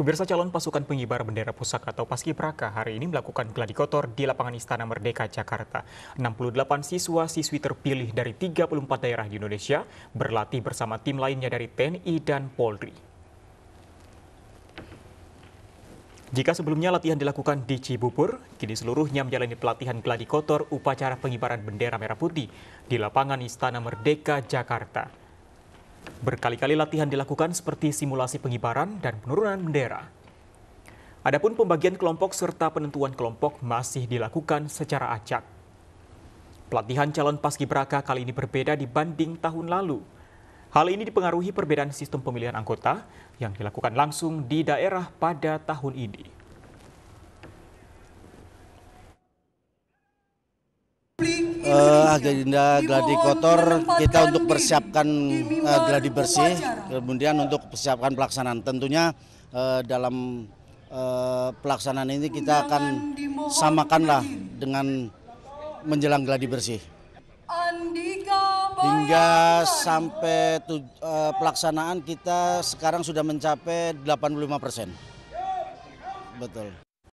Pemirsa calon pasukan pengibar bendera pusaka atau paskibraka hari ini melakukan gladi kotor di lapangan Istana Merdeka Jakarta. 68 siswa-siswi terpilih dari 34 daerah di Indonesia berlatih bersama tim lainnya dari TNI dan Polri. Jika sebelumnya latihan dilakukan di Cibubur, kini seluruhnya menjalani pelatihan gladi kotor upacara pengibaran bendera merah putih di lapangan Istana Merdeka Jakarta. Berkali-kali latihan dilakukan seperti simulasi pengibaran dan penurunan bendera. Adapun pembagian kelompok serta penentuan kelompok masih dilakukan secara acak. Pelatihan calon paskibraka kali ini berbeda dibanding tahun lalu. Hal ini dipengaruhi perbedaan sistem pemilihan anggota yang dilakukan langsung di daerah pada tahun ini. uh, agenda gladi kotor kita untuk persiapkan uh, eh, gladi bersih, kemudian untuk persiapkan pelaksanaan. Tentunya uh, dalam uh, pelaksanaan ini kita akan samakanlah dengan menjelang gladi bersih. Hingga sampai tu, uh, pelaksanaan kita sekarang sudah mencapai 85 persen. Betul.